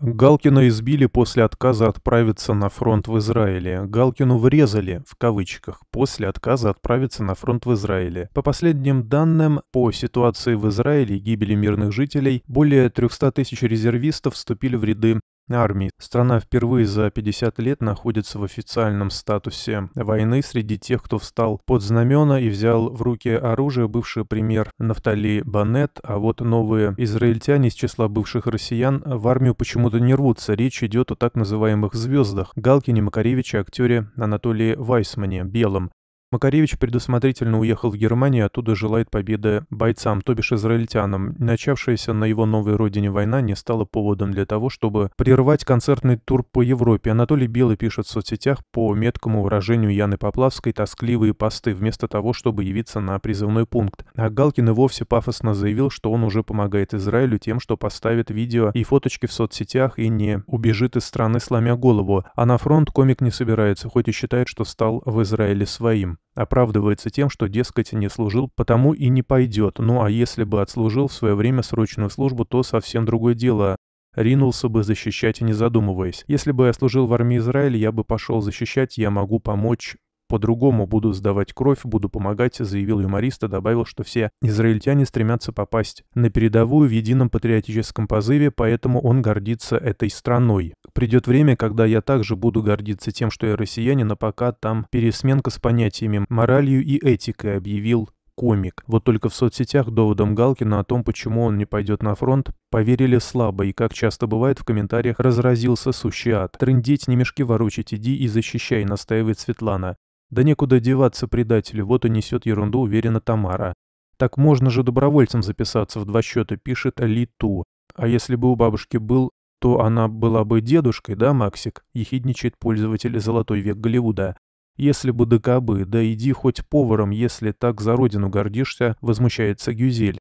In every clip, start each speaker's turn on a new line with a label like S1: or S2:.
S1: Галкина избили после отказа отправиться на фронт в Израиле. Галкину врезали, в кавычках, после отказа отправиться на фронт в Израиле. По последним данным, по ситуации в Израиле и гибели мирных жителей, более 300 тысяч резервистов вступили в ряды армии. Страна впервые за 50 лет находится в официальном статусе войны среди тех, кто встал под знамена и взял в руки оружие бывший премьер Нафтали Банет, а вот новые израильтяне из числа бывших россиян в армию почему-то не рвутся. Речь идет о так называемых «звездах» Галкине, Макаревиче, актере Анатолии Вайсмане, Белом. Макаревич предусмотрительно уехал в Германию, оттуда желает победы бойцам, то бишь израильтянам. Начавшаяся на его новой родине война не стала поводом для того, чтобы прервать концертный тур по Европе. Анатолий Белый пишет в соцсетях по меткому выражению Яны Поплавской «тоскливые посты», вместо того, чтобы явиться на призывной пункт. А Галкин и вовсе пафосно заявил, что он уже помогает Израилю тем, что поставит видео и фоточки в соцсетях и не убежит из страны, сломя голову. А на фронт комик не собирается, хоть и считает, что стал в Израиле своим. Оправдывается тем, что, дескать, не служил, потому и не пойдет. Ну а если бы отслужил в свое время срочную службу, то совсем другое дело. Ринулся бы защищать, не задумываясь. Если бы я служил в армии Израиля, я бы пошел защищать, я могу помочь по-другому буду сдавать кровь, буду помогать», заявил юморист и добавил, что все израильтяне стремятся попасть на передовую в едином патриотическом позыве, поэтому он гордится этой страной. Придет время, когда я также буду гордиться тем, что я россиянин, а пока там пересменка с понятиями «моралью» и «этикой», объявил комик. Вот только в соцсетях доводом Галкина о том, почему он не пойдет на фронт, поверили слабо и, как часто бывает, в комментариях разразился сущий ад. «Трындеть, не мешки ворочить, иди и защищай», настаивает Светлана. Да некуда деваться предателю, вот и несет ерунду, уверена Тамара. Так можно же добровольцем записаться в два счета, пишет Литу. А если бы у бабушки был, то она была бы дедушкой, да, Максик? Ехидничает пользователь «Золотой век Голливуда». Если бы да кабы, да иди хоть поваром, если так за родину гордишься, возмущается Гюзель.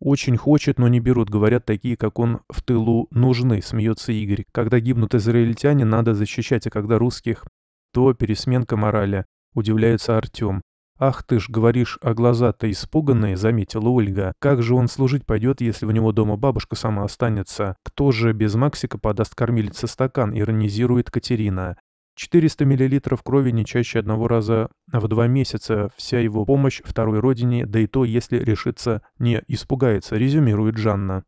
S1: Очень хочет, но не берут, говорят, такие, как он, в тылу нужны, смеется Игорь. Когда гибнут израильтяне, надо защищать, а когда русских, то пересменка морали, удивляется Артем. «Ах ты ж, говоришь, а глаза-то испуганные», — заметила Ольга. «Как же он служить пойдет, если у него дома бабушка сама останется? Кто же без Максика подаст кормилице стакан?» — иронизирует Катерина. 400 мл крови не чаще одного раза в два месяца. Вся его помощь второй родине, да и то, если решится, не испугается, резюмирует Жанна.